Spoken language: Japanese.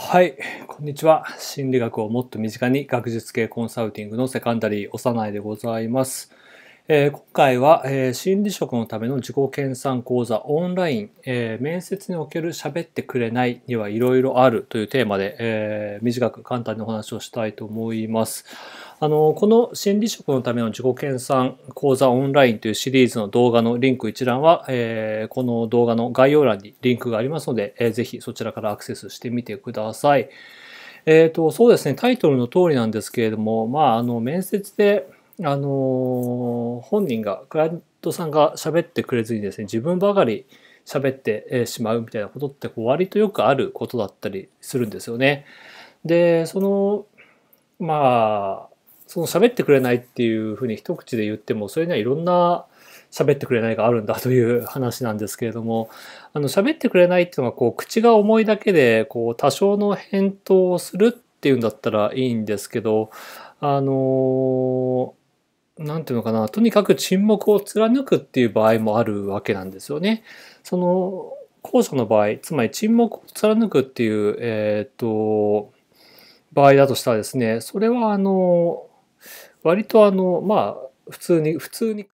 はい、こんにちは。心理学をもっと身近に学術系コンサルティングのセカンダリー、幼いでございます。えー、今回は、えー、心理職のための自己研鑽講座オンライン、えー、面接における喋ってくれないにはいろいろあるというテーマで、え短く簡単にお話をしたいと思います。あの、この心理職のための自己研鑽講座オンラインというシリーズの動画のリンク一覧は、えこの動画の概要欄にリンクがありますので、えー、ぜひそちらからアクセスしてみてください。えっ、と、そうですね、タイトルの通りなんですけれども、まあ、あの、面接で、あの本人がクライアントさんが喋ってくれずにですね自分ばかり喋ってしまうみたいなことってこう割とよくあることだったりするんですよね。でそのまあその喋ってくれないっていうふうに一口で言ってもそれにはいろんな喋ってくれないがあるんだという話なんですけれどもあの喋ってくれないっていうのはこう口が重いだけでこう多少の返答をするっていうんだったらいいんですけどあのーなんていうのかな、とにかく沈黙を貫くっていう場合もあるわけなんですよね。その、後者の場合、つまり沈黙を貫くっていう、えっ、ー、と、場合だとしたらですね、それはあの、割とあの、まあ、普通に、普通に